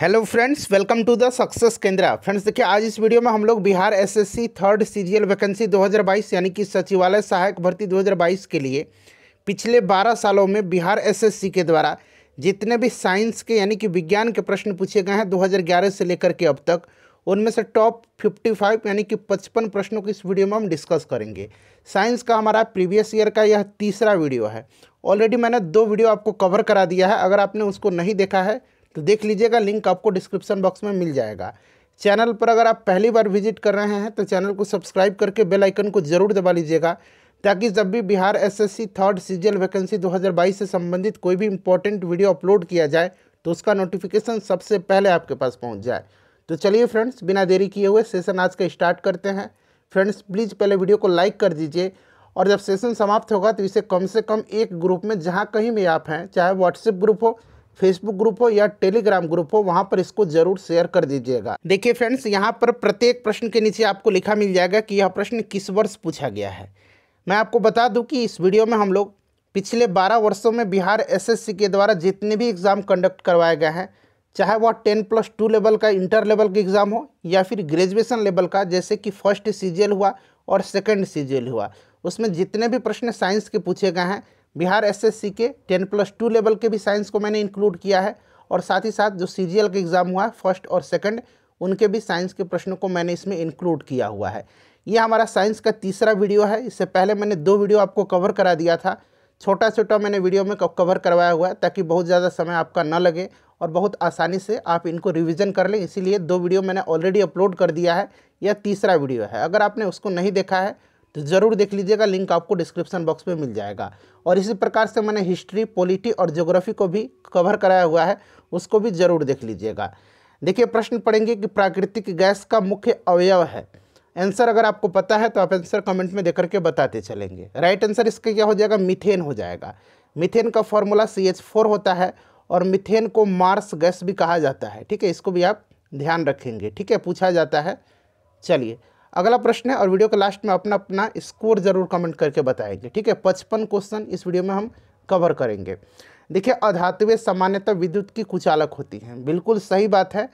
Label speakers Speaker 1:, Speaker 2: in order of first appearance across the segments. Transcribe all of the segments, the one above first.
Speaker 1: hello friends welcome to the success Kendra friends देखिए आज इस वीडियो में हम लोग Bihar SSC third CGL vacancy 2022 यानी कि सचिवालय सहायक भर्ती 2022 के लिए पिछले 12 सालों में बिहार एसएससी के द्वारा जितने भी साइंस के यानी कि विज्ञान के प्रश्न पूछे गए हैं 2011 से लेकर के अब तक उनमें से टॉप फिफ्टी यानी कि पचपन प्रश्नों को इस वीडियो में हम डिस्कस करेंगे साइंस का हमारा प्रीवियस ईयर का यह तीसरा वीडियो है ऑलरेडी मैंने दो वीडियो आपको कवर करा दिया है अगर आपने उसको नहीं देखा है तो देख लीजिएगा लिंक आपको डिस्क्रिप्शन बॉक्स में मिल जाएगा चैनल पर अगर आप पहली बार विजिट कर रहे हैं तो चैनल को सब्सक्राइब करके बेल आइकन को ज़रूर दबा लीजिएगा ताकि जब भी Bihar SSC third CGL vacancy 2022 से संबंधित कोई भी इंपॉर्टेंट वीडियो अपलोड किया जाए तो उसका नोटिफिकेशन सबसे पहले आपके पास पहुंच जाए तो चलिए फ्रेंड्स बिना देरी किए हुए सेशन आज का स्टार्ट करते हैं फ्रेंड्स प्लीज़ पहले वीडियो को लाइक कर दीजिए और जब सेशन समाप्त होगा तो इसे कम से कम एक ग्रुप में जहाँ कहीं भी आप हैं चाहे व्हाट्सएप ग्रुप हो फेसबुक ग्रुप हो या टेलीग्राम ग्रुप हो वहाँ पर इसको जरूर शेयर कर दीजिएगा देखिए फ्रेंड्स यहाँ पर प्रत्येक प्रश्न के नीचे आपको लिखा मिल जाएगा कि यह प्रश्न किस वर्ष पूछा गया है मैं आपको बता दूं कि इस वीडियो में हम लोग पिछले 12 वर्षों में बिहार एसएससी के द्वारा जितने भी एग्ज़ाम कंडक्ट करवाए गए हैं चाहे वह टेन प्लस टू लेवल का इंटर लेवल का एग्ज़ाम हो या फिर ग्रेजुएशन लेवल का जैसे कि फर्स्ट सी हुआ और सेकेंड सी हुआ उसमें जितने भी प्रश्न साइंस के पूछे गए हैं बिहार एसएससी के टेन प्लस टू लेवल के भी साइंस को मैंने इंक्लूड किया है और साथ ही साथ जो सीजीएल के एग्ज़ाम हुआ है फर्स्ट और सेकंड उनके भी साइंस के प्रश्नों को मैंने इसमें इंक्लूड किया हुआ है ये हमारा साइंस का तीसरा वीडियो है इससे पहले मैंने दो वीडियो आपको कवर करा दिया था छोटा छोटा मैंने वीडियो में कवर करवाया हुआ है ताकि बहुत ज़्यादा समय आपका न लगे और बहुत आसानी से आप इनको रिवीजन कर लें इसीलिए दो वीडियो मैंने ऑलरेडी अपलोड कर दिया है यह तीसरा वीडियो है अगर आपने उसको नहीं देखा है तो ज़रूर देख लीजिएगा लिंक आपको डिस्क्रिप्शन बॉक्स में मिल जाएगा और इसी प्रकार से मैंने हिस्ट्री पॉलिटी और ज्योग्राफी को भी कवर कराया हुआ है उसको भी ज़रूर देख लीजिएगा देखिए प्रश्न पड़ेंगे कि प्राकृतिक गैस का मुख्य अवयव है आंसर अगर आपको पता है तो आप आंसर कमेंट में देकर के बताते चलेंगे राइट आंसर इसका क्या हो जाएगा मिथेन हो जाएगा मिथेन का फॉर्मूला सी एच फोर होता है और मिथेन को मार्स गैस भी कहा जाता है ठीक है इसको भी आप ध्यान रखेंगे ठीक है पूछा जाता है चलिए अगला प्रश्न है और वीडियो के लास्ट में अपना अपना स्कोर ज़रूर कमेंट करके बताएंगे ठीक है पचपन क्वेश्चन इस वीडियो में हम कवर करेंगे देखिए अधातुएँ सामान्यतः विद्युत की कुचालक होती हैं बिल्कुल सही बात है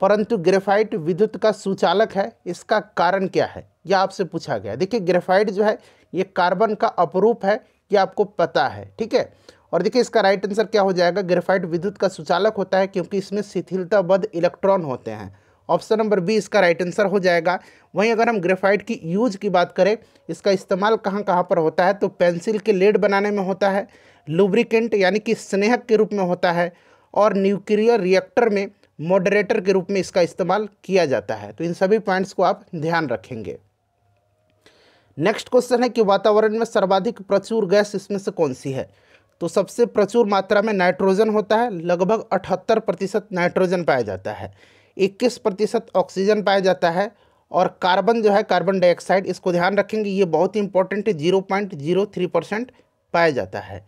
Speaker 1: परंतु ग्रेफाइट विद्युत का सुचालक है इसका कारण क्या है यह आपसे पूछा गया देखिए ग्रेफाइट जो है ये कार्बन का अपरूप है ये आपको पता है ठीक है और देखिए इसका राइट आंसर क्या हो जाएगा ग्रेफाइट विद्युत का सुचालक होता है क्योंकि इसमें शिथिलताबद्ध इलेक्ट्रॉन होते हैं ऑप्शन नंबर बी इसका राइट आंसर हो जाएगा वहीं अगर हम ग्रेफाइट की यूज की बात करें इसका इस्तेमाल कहाँ कहाँ पर होता है तो पेंसिल के लेड बनाने में होता है लुब्रिकेंट यानी कि स्नेहक के रूप में होता है और न्यूक्लियर रिएक्टर में मॉडरेटर के रूप में इसका इस्तेमाल किया जाता है तो इन सभी पॉइंट्स को आप ध्यान रखेंगे नेक्स्ट क्वेश्चन है कि वातावरण में सर्वाधिक प्रचुर गैस इसमें से कौन सी है तो सबसे प्रचुर मात्रा में नाइट्रोजन होता है लगभग अठहत्तर प्रतिशत नाइट्रोजन पाया जाता है 21 प्रतिशत ऑक्सीजन पाया जाता है और कार्बन जो है कार्बन डाइऑक्साइड इसको ध्यान रखेंगे ये बहुत ही इंपॉर्टेंट है zero point zero three percent पाया जाता है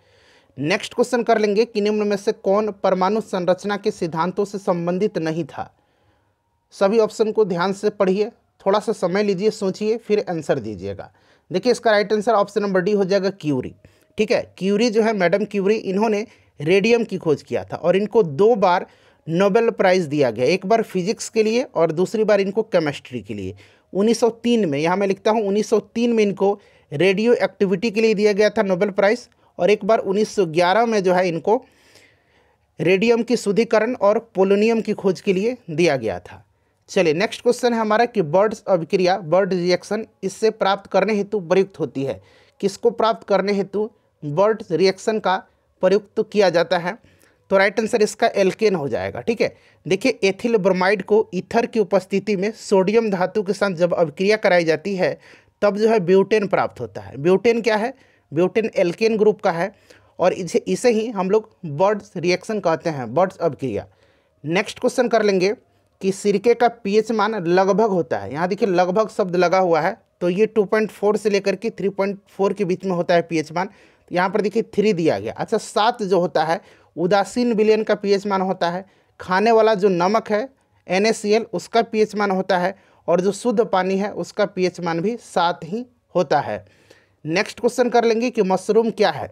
Speaker 1: नेक्स्ट क्वेश्चन कर लेंगे कि निम्न में से कौन परमाणु संरचना के सिद्धांतों से संबंधित नहीं था सभी ऑप्शन को ध्यान से पढ़िए थोड़ा सा समय लीजिए सोचिए फिर आंसर दीजिएगा देखिए इसका right answer option number D हो जाएगा क्यूरी ठीक है क्यूरी जो है मैडम क्यूरी इन्होंने रेडियम की खोज किया था और इनको दो बार नोबेल प्राइज़ दिया गया एक बार फिजिक्स के लिए और दूसरी बार इनको केमिस्ट्री के लिए 1903 में यहाँ मैं लिखता हूँ 1903 में इनको रेडियो एक्टिविटी के लिए दिया गया था नोबेल प्राइज़ और एक बार 1911 में जो है इनको रेडियम की शुद्धिकरण और पोलोनियम की खोज के लिए दिया गया था चलिए नेक्स्ट क्वेश्चन है हमारा कि बर्ड्स अभिक्रिया बर्ड रिएक्शन इससे प्राप्त करने हेतु प्रयुक्त होती है किसको प्राप्त करने हेतु बर्ड रिएक्शन का प्रयुक्त किया जाता है तो राइट आंसर इसका एल्केन हो जाएगा ठीक है देखिए एथिल ब्रोमाइड को ईथर की उपस्थिति में सोडियम धातु के साथ जब अभिक्रिया कराई जाती है तब जो है ब्यूटेन प्राप्त होता है ब्यूटेन क्या है ब्यूटेन एल्केन ग्रुप का है और इसे इसे ही हम लोग बर्ड्स रिएक्शन कहते हैं बर्ड्स अभिक्रिया नेक्स्ट क्वेश्चन कर लेंगे कि सिरके का पी मान लगभग होता है यहाँ देखिए लगभग शब्द लगा हुआ है तो ये 2.4 से लेकर के 3.4 के बीच में होता है पीएच मान यहाँ पर देखिए थ्री दिया गया अच्छा सात जो होता है उदासीन विलयन का पीएच मान होता है खाने वाला जो नमक है एन उसका पीएच मान होता है और जो शुद्ध पानी है उसका पीएच मान भी सात ही होता है नेक्स्ट क्वेश्चन कर लेंगे कि मशरूम क्या है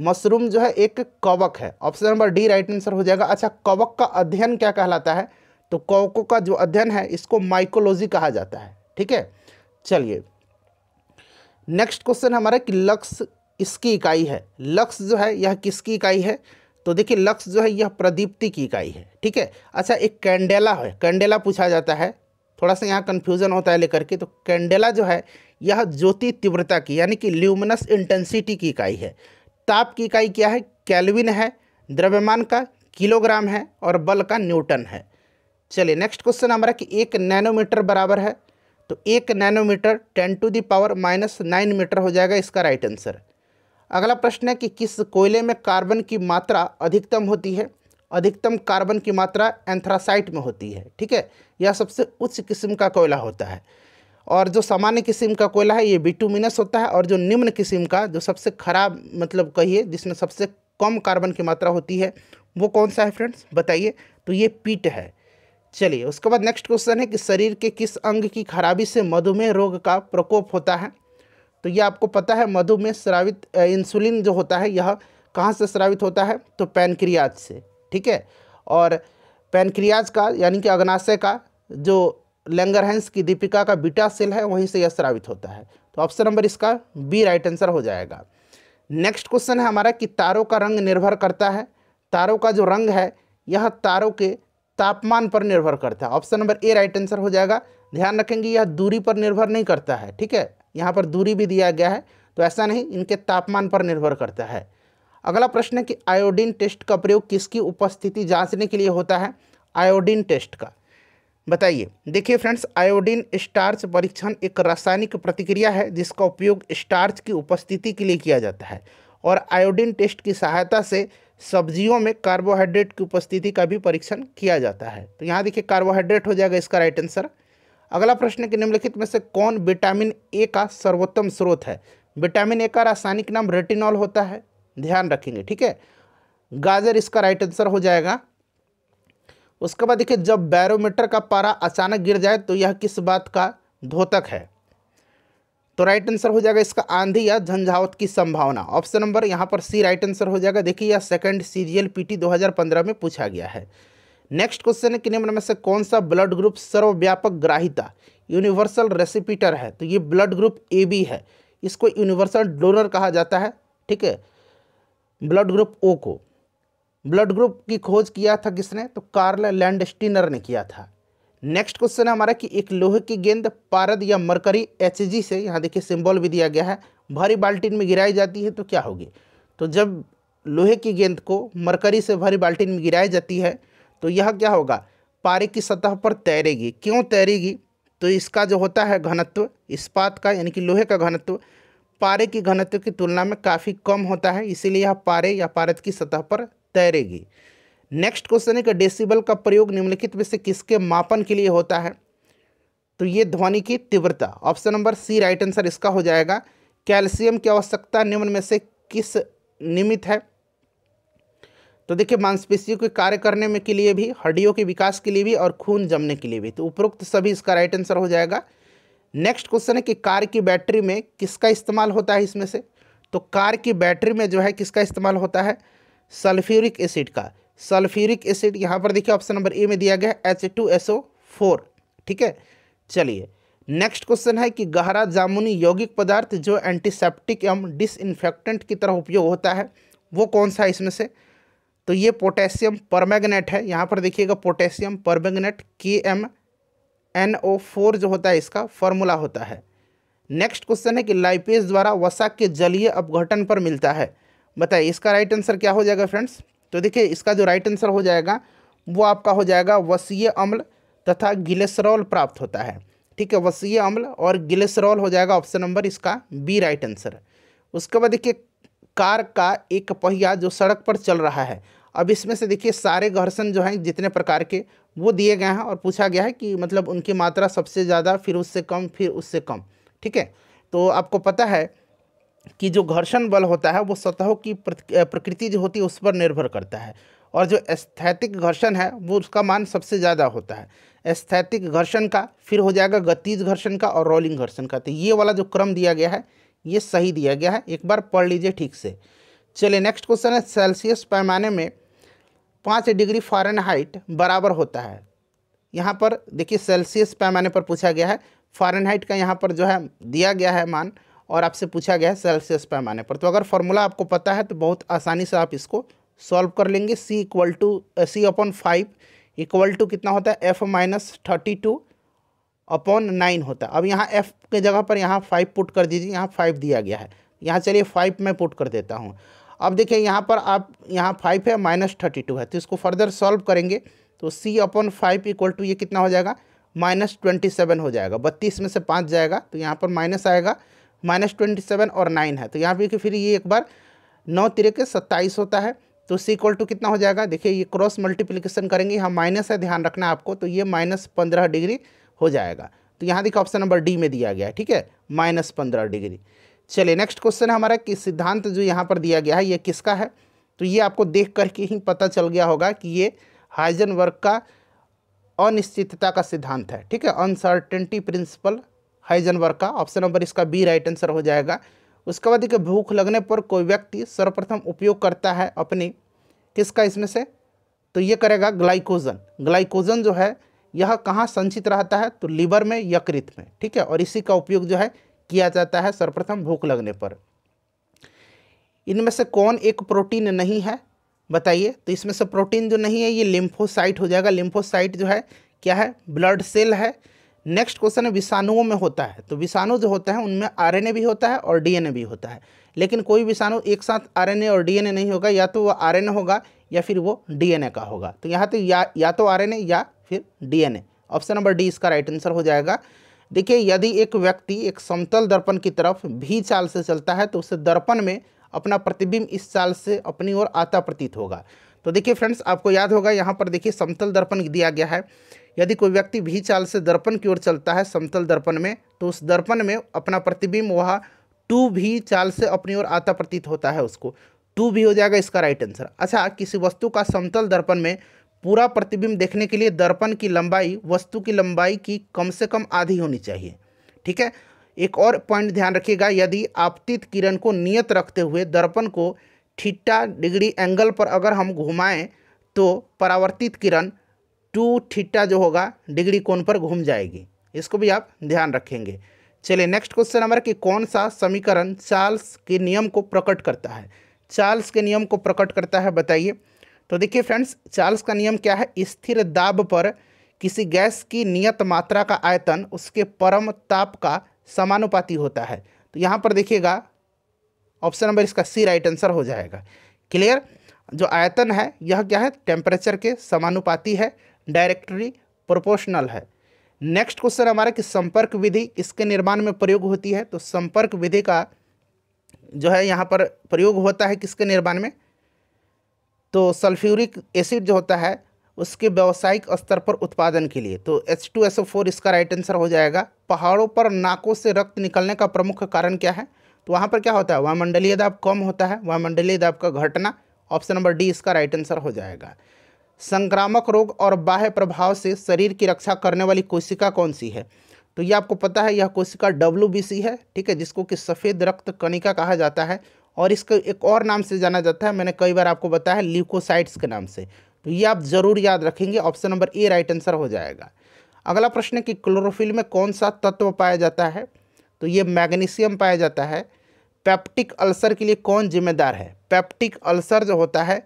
Speaker 1: मशरूम जो है एक कवक है option number D right answer हो जाएगा अच्छा कवक का अध्ययन क्या कहलाता है तो कवकों का जो अध्ययन है इसको माइकोलॉजी कहा जाता है ठीक है चलिए नेक्स्ट क्वेश्चन हमारा कि लक्ष्य इसकी इकाई है लक्ष्य जो है यह किसकी इकाई है तो देखिए लक्स जो है यह प्रदीप्ति की इकाई है ठीक है अच्छा एक कैंडेला है कैंडेला पूछा जाता है थोड़ा सा यहाँ कन्फ्यूज़न होता है लेकर के तो कैंडेला जो है यह ज्योति तीव्रता की यानी कि ल्यूमिनस इंटेंसिटी की इकाई है ताप की इकाई क्या है कैलविन है द्रव्यमान का किलोग्राम है और बल का न्यूटन है चलिए नेक्स्ट क्वेश्चन हमारा कि एक नैनोमीटर बराबर है तो एक nanometre ten to the power minus nine metre हो जाएगा इसका राइट आंसर अगला प्रश्न है कि किस कोयले में कार्बन की मात्रा अधिकतम होती है अधिकतम कार्बन की मात्रा एंथ्रासाइट में होती है ठीक है यह सबसे उच्च किस्म का कोयला होता है और जो सामान्य किस्म का कोयला है ये बिटूमिनस होता है और जो निम्न किस्म का जो सबसे खराब मतलब कहिए जिसमें सबसे कम कार्बन की मात्रा होती है वो कौन सा है फ्रेंड्स बताइए तो ये पीट है चलिए उसके बाद नेक्स्ट क्वेश्चन है कि शरीर के किस अंग की खराबी से मधुमेह रोग का प्रकोप होता है तो ये आपको पता है मधु में स्रावित इंसुलिन जो होता है यह कहाँ से स्रावित होता है तो पैनक्रियाज से ठीक है और पैनक्रियाज का यानी कि अग्नाशय का जो लेंगरहेंस की दीपिका का बीटा सेल है वहीं से यह स्रावित होता है तो ऑप्शन नंबर इसका बी राइट आंसर हो जाएगा नेक्स्ट क्वेश्चन है हमारा कि तारों का रंग निर्भर करता है तारों का जो रंग है यह तारों के तापमान पर निर्भर करता है option number A right answer हो जाएगा ध्यान रखेंगे यह दूरी पर निर्भर नहीं करता है ठीक है यहाँ पर दूरी भी दिया गया है तो ऐसा नहीं इनके तापमान पर निर्भर करता है अगला प्रश्न है कि आयोडीन टेस्ट का प्रयोग किसकी उपस्थिति जांचने के लिए होता है आयोडीन टेस्ट का बताइए देखिए फ्रेंड्स आयोडीन स्टार्च परीक्षण एक रासायनिक प्रतिक्रिया है जिसका उपयोग स्टार्च की उपस्थिति के लिए किया जाता है और आयोडीन टेस्ट की सहायता से सब्जियों में कार्बोहाइड्रेट की उपस्थिति का भी परीक्षण किया जाता है तो यहाँ देखिए कार्बोहाइड्रेट हो जाएगा इसका राइट आंसर अगला प्रश्न कि निम्नलिखित में से कौन विटामिन ए का सर्वोत्तम स्रोत है विटामिन ए का रासायनिक नाम रेटिनॉल होता है ध्यान रखेंगे ठीक है गाजर इसका राइट आंसर हो जाएगा उसके बाद देखिए जब बैरोमीटर का पारा अचानक गिर जाए तो यह किस बात का धोतक है तो राइट आंसर हो जाएगा इसका आंधी या झंझावत की संभावना ऑप्शन नंबर यहाँ पर सी राइट आंसर हो जाएगा देखिए यह सेकंड सीरियल पीटी 2015 में पूछा गया है नेक्स्ट क्वेश्चन है कि निम्न में से कौन सा ब्लड ग्रुप सर्वव्यापक ग्राहिता यूनिवर्सल रेसिपीटर है तो ये ब्लड ग्रुप ए बी है इसको यूनिवर्सल डोनर कहा जाता है ठीक है ब्लड ग्रुप ओ को ब्लड ग्रुप की खोज किया था किसने तो कार्ल लैंडस्टीनर ने किया था नेक्स्ट क्वेश्चन है हमारा कि एक लोहे की गेंद पारद या मरकरी एच से यहाँ देखिए सिंबल भी दिया गया है भारी बाल्टीन में गिराई जाती है तो क्या होगी तो जब लोहे की गेंद को मरकरी से भरी बाल्टीन में गिराई जाती है तो यह क्या होगा पारे की सतह पर तैरेगी क्यों तैरेगी तो इसका जो होता है घनत्व इस्पात का यानी कि लोहे का घनत्व पारे की घनत्व की तुलना में काफ़ी कम होता है इसीलिए यह पारे या पारत की सतह पर तैरेगी नेक्स्ट क्वेश्चन है कि डेसिबल का प्रयोग निम्नलिखित में से किसके मापन के लिए होता है तो ये ध्वनि की तीव्रता option number C right answer इसका हो जाएगा कैल्शियम की आवश्यकता निम्न में से किस निमित है तो देखिए मांसपेशियों के कार्य करने में के लिए भी हड्डियों के विकास के लिए भी और खून जमने के लिए भी तो उपरोक्त सभी इसका राइट आंसर हो जाएगा नेक्स्ट क्वेश्चन है कि कार की बैटरी में किसका इस्तेमाल होता है इसमें से तो कार की बैटरी में जो है किसका इस्तेमाल होता है सल्फ्यूरिक एसिड का सल्फ्यूरिक एसिड यहाँ पर देखिए ऑप्शन नंबर ए में दिया गया है H two S O four ठीक है चलिए नेक्स्ट क्वेश्चन है कि गहरा जामुनी यौगिक पदार्थ जो एंटीसेप्टिक एवं डिसइनफेक्टेंट की तरह उपयोग होता है वो कौन सा है इसमें से तो ये पोटेशियम परमैग्नेट है यहाँ पर देखिएगा पोटेशियम परमैग्नेट के एम एन ओ फोर जो होता है इसका फॉर्मूला होता है नेक्स्ट क्वेश्चन है कि लाइपेज द्वारा वसा के जलीय अपघटन पर मिलता है बताइए इसका राइट आंसर क्या हो जाएगा फ्रेंड्स तो देखिए इसका जो राइट आंसर हो जाएगा वो आपका हो जाएगा वसीय अम्ल तथा गिलेसरॉल प्राप्त होता है ठीक है वसीय अम्ल और गिलेसरॉल हो जाएगा ऑप्शन नंबर इसका बी राइट आंसर उसके बाद देखिए कार का एक पहिया जो सड़क पर चल रहा है अब इसमें से देखिए सारे घर्षण जो हैं जितने प्रकार के वो दिए गए हैं और पूछा गया है कि मतलब उनकी मात्रा सबसे ज़्यादा फिर उससे कम फिर उससे कम ठीक है तो आपको पता है कि जो घर्षण बल होता है वो सतहों की प्रकृति जो होती है उस पर निर्भर करता है और जो स्थैतिक घर्षण है वो उसका मान सबसे ज़्यादा होता है स्थैतिक घर्षण का फिर हो जाएगा गतिज घर्षण का और रोलिंग घर्षण का तो ये वाला जो क्रम दिया गया है ये सही दिया गया है एक बार पढ़ लीजिए ठीक से चलिए नेक्स्ट क्वेश्चन है सेल्सियस पैमाने में पाँच डिग्री फारेनहाइट बराबर होता है यहाँ पर देखिए सेल्सियस पैमाने पर पूछा गया है फारेनहाइट का यहाँ पर जो है दिया गया है मान और आपसे पूछा गया है सेल्सियस पैमाने पर तो अगर फॉर्मूला आपको पता है तो बहुत आसानी से आप इसको सॉल्व कर लेंगे C equal to C upon five equal to कितना होता है F minus thirty two upon nine होता अब यहाँ एफ के जगह पर यहाँ फाइव पुट कर दीजिए यहाँ फाइव दिया गया है यहाँ चलिए फाइव में पुट कर देता हूँ अब देखिए यहाँ पर आप यहाँ फाइव है माइनस थर्टी टू है तो इसको फर्दर सॉल्व करेंगे तो C upon five equal to ये कितना हो जाएगा माइनस ट्वेंटी सेवन हो जाएगा बत्तीस में से पाँच जाएगा तो यहाँ पर माइनस आएगा माइनस ट्वेंटी सेवन और नाइन है तो यहाँ पर फिर ये एक बार नौ तिरके सत्ताईस होता है तो सी इक्वल टू कितना हो जाएगा देखिए ये क्रॉस मल्टीप्लीकेशन करेंगे यहाँ माइनस है ध्यान रखना आपको तो ये माइनस पंद्रह डिग्री हो जाएगा तो यहाँ देखिए ऑप्शन नंबर डी में दिया गया है ठीक है माइनस पंद्रह डिग्री चलिए नेक्स्ट क्वेश्चन है हमारा कि सिद्धांत जो यहाँ पर दिया गया है ये किसका है तो ये आपको देख करके ही पता चल गया होगा कि ये हाइजन वर्क का अनिश्चितता का सिद्धांत है ठीक है अनसर्टेंटी प्रिंसिपल हाइजन वर्ग का ऑप्शन नंबर इसका बी राइट आंसर हो जाएगा उसके बाद देखिए भूख लगने पर कोई व्यक्ति सर्वप्रथम उपयोग करता है अपनी किसका इसमें से तो ये करेगा ग्लाइकोजन ग्लाइकोजन जो है यह कहाँ संचित रहता है तो लीवर में यकृत में ठीक है और इसी का उपयोग जो है किया जाता है सर्वप्रथम भूख लगने पर इनमें से कौन एक प्रोटीन नहीं है बताइए तो इसमें से प्रोटीन जो नहीं है ये लिम्फोसाइट हो जाएगा लिम्फोसाइट जो है क्या है ब्लड सेल है नेक्स्ट क्वेश्चन है विषाणुओं में होता है तो विषाणु जो होता है उनमें आरएनए भी होता है और डीएनए भी होता है लेकिन कोई विषाणु एक साथ आरएनए और डीएनए नहीं होगा या तो वह आरएनए होगा या फिर वो डीएनए का होगा तो यहाँ तो या या तो आरएनए या फिर डीएनए ऑप्शन नंबर डी इसका राइट आंसर हो जाएगा देखिए यदि एक व्यक्ति एक समतल दर्पण की तरफ भी चाल से चलता है तो उसे दर्पण में अपना प्रतिबिंब इस चाल से अपनी ओर आता प्रतीत होगा तो देखिए फ्रेंड्स आपको याद होगा यहाँ पर देखिए समतल दर्पण दिया गया है यदि कोई व्यक्ति भी चाल से दर्पण की ओर चलता है समतल दर्पण में तो उस दर्पण में अपना प्रतिबिंब वह टू भी चाल से अपनी ओर आता प्रतीत होता है उसको टू भी हो जाएगा इसका राइट आंसर अच्छा किसी वस्तु का समतल दर्पण में पूरा प्रतिबिंब देखने के लिए दर्पण की लंबाई वस्तु की लंबाई की कम से कम आधी होनी चाहिए ठीक है एक और पॉइंट ध्यान रखिएगा यदि आपतित किरण को नियत रखते हुए दर्पण को ठिट्टा डिग्री एंगल पर अगर हम घुमाएं तो परावर्तित किरण टू ठिट्टा जो होगा डिग्री कोण पर घूम जाएगी इसको भी आप ध्यान रखेंगे चलिए नेक्स्ट क्वेश्चन नंबर कि कौन सा समीकरण चार्ल्स के नियम को प्रकट करता है चार्ल्स के नियम को प्रकट करता है बताइए तो देखिए फ्रेंड्स चार्ल्स का नियम क्या है स्थिर दाब पर किसी गैस की नियत मात्रा का आयतन उसके परम ताप का समानुपाती होता है तो यहाँ पर देखिएगा ऑप्शन नंबर इसका सी राइट आंसर हो जाएगा क्लियर जो आयतन है यह क्या है टेम्परेचर के समानुपाती है डायरेक्टरी प्रोपोर्शनल है नेक्स्ट क्वेश्चन हमारा कि संपर्क विधि इसके निर्माण में प्रयोग होती है तो संपर्क विधि का जो है यहाँ पर प्रयोग होता है किसके निर्माण में तो सल्फ्यूरिक एसिड जो होता है उसके व्यावसायिक स्तर पर उत्पादन के लिए तो H two S O four इसका राइट आंसर हो जाएगा पहाड़ों पर नाकों से रक्त निकलने का प्रमुख कारण क्या है तो वहाँ पर क्या होता है वहाँ मंडलीय दाब कम होता है वहाँ मंडलीय दाब का घटना ऑप्शन नंबर डी इसका राइट आंसर हो जाएगा संक्रामक रोग और बाह्य प्रभाव से शरीर की रक्षा करने वाली कोशिका कौन सी है तो ये आपको पता है यह कोशिका डब्ल्यू है ठीक है जिसको कि सफ़ेद रक्त कणिका कहा जाता है और इसका एक और नाम से जाना जाता है मैंने कई बार आपको बताया है ल्यूकोसाइट्स के नाम से तो ये आप ज़रूर याद रखेंगे option number A right answer हो जाएगा अगला प्रश्न है कि क्लोरोफिल में कौन सा तत्व पाया जाता है तो ये मैग्नीशियम पाया जाता है पैप्टिक अल्सर के लिए कौन जिम्मेदार है पैप्टिक अल्सर जो होता है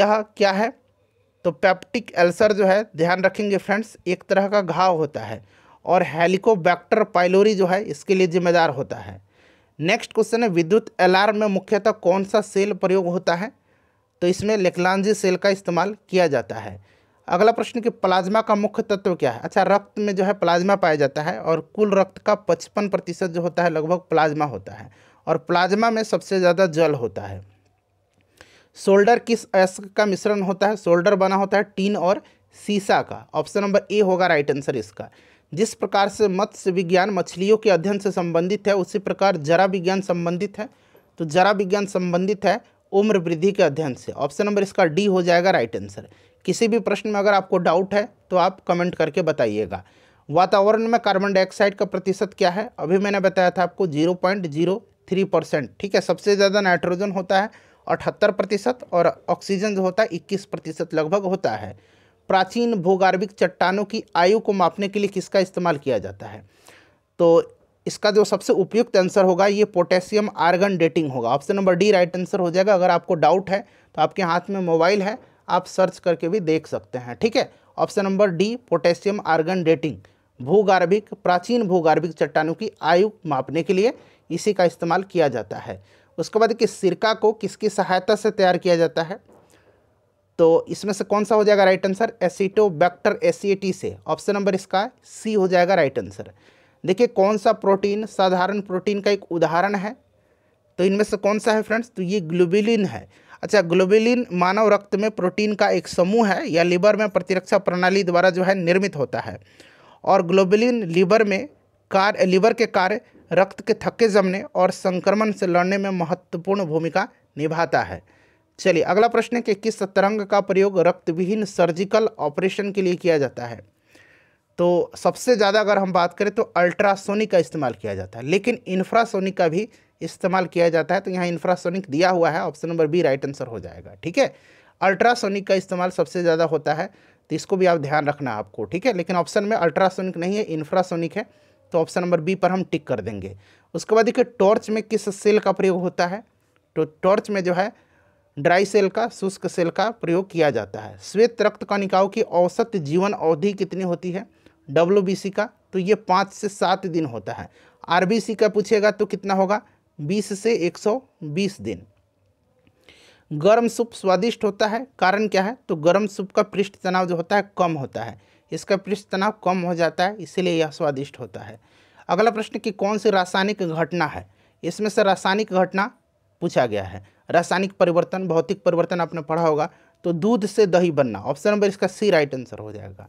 Speaker 1: यह क्या है तो पैप्टिक अल्सर जो है ध्यान रखेंगे फ्रेंड्स एक तरह का घाव होता है और हेलिकोबैक्टर पाइलोरी जो है इसके लिए जिम्मेदार होता है नेक्स्ट क्वेश्चन है विद्युत अलार्म में मुख्यतः कौन सा सेल प्रयोग होता है तो इसमें लेकलांजी सेल का इस्तेमाल किया जाता है अगला प्रश्न कि प्लाज्मा का मुख्य तत्व क्या है अच्छा रक्त में जो है प्लाज्मा पाया जाता है और कुल रक्त का पचपन प्रतिशत जो होता है लगभग प्लाज्मा होता है और प्लाज्मा में सबसे ज़्यादा जल होता है शोल्डर किस अयस्क का मिश्रण होता है शोल्डर बना होता है टीन और सीसा का ऑप्शन नंबर ए होगा राइट आंसर इसका जिस प्रकार से मत्स्य विज्ञान मछलियों के अध्ययन से संबंधित है उसी प्रकार जरा विज्ञान संबंधित है तो जरा विज्ञान संबंधित है उम्र वृद्धि के अध्ययन से ऑप्शन नंबर इसका डी हो जाएगा राइट आंसर किसी भी प्रश्न में अगर आपको डाउट है तो आप कमेंट करके बताइएगा वातावरण में कार्बन डाइऑक्साइड का प्रतिशत क्या है अभी मैंने बताया था आपको zero point zero three percent ठीक है सबसे ज़्यादा नाइट्रोजन होता है अठहत्तर प्रतिशत और ऑक्सीजन जो होता है इक्कीस प्रतिशत लगभग होता है प्राचीन भूगर्भिक चट्टानों की आयु को मापने के लिए किसका इस्तेमाल किया जाता है तो इसका जो सबसे उपयुक्त आंसर होगा ये पोटेशियम आर्गन डेटिंग होगा option number D right answer हो जाएगा अगर आपको डाउट है तो आपके हाथ में मोबाइल है आप सर्च करके भी देख सकते हैं ठीक है option number D potassium argon dating भूगर्भिक प्राचीन भूगर्भिक चट्टानों की आयु मापने के लिए इसी का इस्तेमाल किया जाता है उसके बाद कि सिरका को किसकी सहायता से तैयार किया जाता है तो इसमें से कौन सा हो जाएगा राइट आंसर एसिटोबैक्टर एसीएटी से ऑप्शन नंबर इसका सी हो जाएगा राइट आंसर देखिए कौन सा प्रोटीन साधारण प्रोटीन का एक उदाहरण है तो इनमें से कौन सा है फ्रेंड्स तो ये ग्लोबिलिन है अच्छा ग्लोबिलिन मानव रक्त में प्रोटीन का एक समूह है या लिवर में प्रतिरक्षा प्रणाली द्वारा जो है निर्मित होता है और ग्लोबिलिन लिवर में कार्य लिवर के कार्य रक्त के थक्के जमने और संक्रमण से लड़ने में महत्वपूर्ण भूमिका निभाता है चलिए अगला प्रश्न है कि किस तरंग का प्रयोग रक्तविहीन सर्जिकल ऑपरेशन के लिए किया जाता है तो सबसे ज़्यादा अगर हम बात करें तो अल्ट्रासोनिक का इस्तेमाल किया जाता है लेकिन इंफ्रासोनिक का भी इस्तेमाल किया जाता है तो यहाँ इंफ्रासोनिक दिया हुआ है option number B right answer हो जाएगा ठीक है अल्ट्रासोनिक का इस्तेमाल सबसे ज़्यादा होता है तो इसको भी आप ध्यान रखना आपको ठीक है लेकिन ऑप्शन में अल्ट्रासोनिक नहीं है इंफ्रासोनिक है तो ऑप्शन नंबर बी पर हम टिक कर देंगे उसके बाद देखिए टॉर्च में किस सेल का प्रयोग होता है तो टॉर्च में जो है ड्राई सेल का शुष्क सेल का प्रयोग किया जाता है श्वेत रक्त कणिकाओं की औसत जीवन अवधि कितनी होती है डब्ल्यू का तो ये पाँच से सात दिन होता है आर का पूछेगा तो कितना होगा बीस से एक सौ बीस दिन गर्म सूप स्वादिष्ट होता है कारण क्या है तो गर्म सूप का पृष्ठ तनाव जो होता है कम होता है इसका पृष्ठ तनाव कम हो जाता है इसीलिए यह स्वादिष्ट होता है अगला प्रश्न कि कौन सी रासायनिक घटना है इसमें से रासायनिक घटना पूछा गया है रासायनिक परिवर्तन भौतिक परिवर्तन आपने पढ़ा होगा तो दूध से दही बनना ऑप्शन नंबर इसका सी राइट आंसर हो जाएगा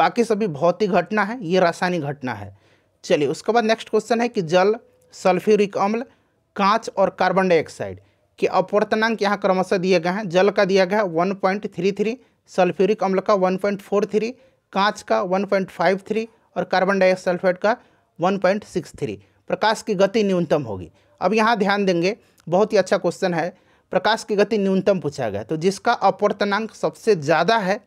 Speaker 1: बाकी सभी भौतिक घटना है ये रासायनिक घटना है चलिए उसके बाद नेक्स्ट क्वेश्चन है कि जल सल्फ्यूरिक अम्ल कांच और कार्बन डाइऑक्साइड के अपवर्तनांक यहाँ क्रमशः दिए गए हैं जल का दिया गया है one point three three sulphuric अम्ल का वन पॉइंट फोर थ्री कांच का वन पॉइंट फाइव थ्री और कार्बन डाइऑक्साइड का वन पॉइंट सिक्स थ्री प्रकाश की गति न्यूनतम होगी अब यहाँ ध्यान देंगे बहुत ही अच्छा क्वेश्चन है प्रकाश की गति न्यूनतम पूछा गया तो जिसका अपवर्तनांक सबसे ज़्यादा है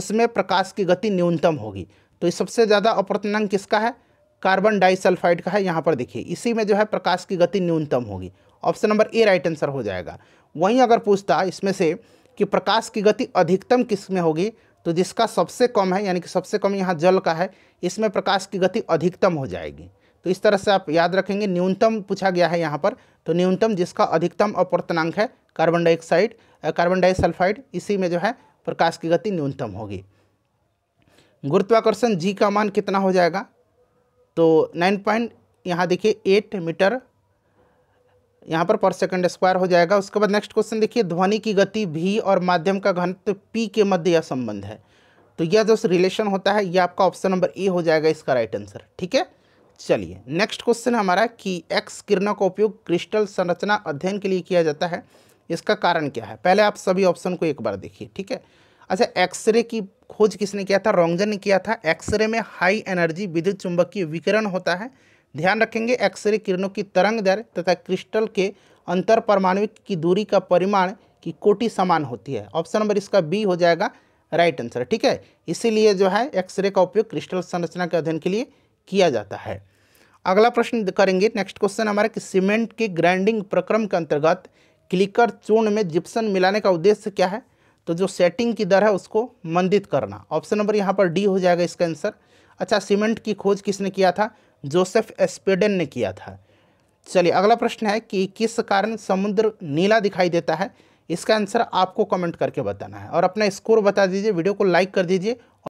Speaker 1: उसमें प्रकाश की गति न्यूनतम होगी तो सबसे ज़्यादा अपवर्तनांक किसका है कार्बन डाइसल्फाइड का है यहाँ पर देखिए इसी में जो है प्रकाश की गति न्यूनतम होगी option number A right answer हो जाएगा वहीं अगर पूछता इसमें से कि प्रकाश की गति अधिकतम किस में होगी तो जिसका सबसे कम है यानी कि सबसे कम यहाँ जल का है इसमें प्रकाश की गति अधिकतम हो जाएगी तो इस तरह से आप याद रखेंगे न्यूनतम पूछा गया है यहाँ पर तो न्यूनतम जिसका अधिकतम अपवर्तनांक है कार्बन डाइऑक्साइड कार्बन डाइसल्फाइड इसी में जो है प्रकाश की गति न्यूनतम होगी गुरुत्वाकर्षण जी का मान कितना हो जाएगा तो नाइन पॉइंट यहाँ देखिए एट मीटर यहाँ पर पर सेकंड स्क्वायर हो जाएगा उसके बाद नेक्स्ट क्वेश्चन देखिए ध्वनि की गति भी और माध्यम का घनत्व पी के मध्य यह संबंध है तो यह जो रिलेशन होता है यह आपका ऑप्शन नंबर ए हो जाएगा इसका राइट आंसर ठीक है चलिए नेक्स्ट क्वेश्चन हमारा कि एक्स किरणों का उपयोग क्रिस्टल संरचना अध्ययन के लिए किया जाता है इसका कारण क्या है पहले आप सभी ऑप्शन को एक बार देखिए ठीक है अच्छा एक्सरे की खोज किसने किया था रोंगजन ने किया था एक्सरे में हाई एनर्जी विद्युत चुंबकीय विकिरण होता है ध्यान रखेंगे एक्सरे किरणों की तरंग दर तथा क्रिस्टल के अंतर परमाणु की दूरी का परिमाण की कोटि समान होती है ऑप्शन नंबर इसका बी हो जाएगा राइट आंसर ठीक है इसीलिए जो है एक्सरे का उपयोग क्रिस्टल संरचना के अध्ययन के लिए किया जाता है अगला प्रश्न करेंगे नेक्स्ट क्वेश्चन हमारा कि सीमेंट के ग्राइंडिंग प्रक्रम के अंतर्गत क्लिकर चूर्ण में जिप्सन मिलाने का उद्देश्य क्या है तो जो सेटिंग की दर है उसको मंदित करना ऑप्शन नंबर यहाँ पर डी हो जाएगा इसका आंसर अच्छा सीमेंट की खोज किसने किया था जोसेफ एस्पेडन ने किया था चलिए अगला प्रश्न है कि किस कारण समुद्र नीला दिखाई देता है इसका आंसर आपको कमेंट करके बताना है और अपना स्कोर बता दीजिए वीडियो को लाइक कर दीजिए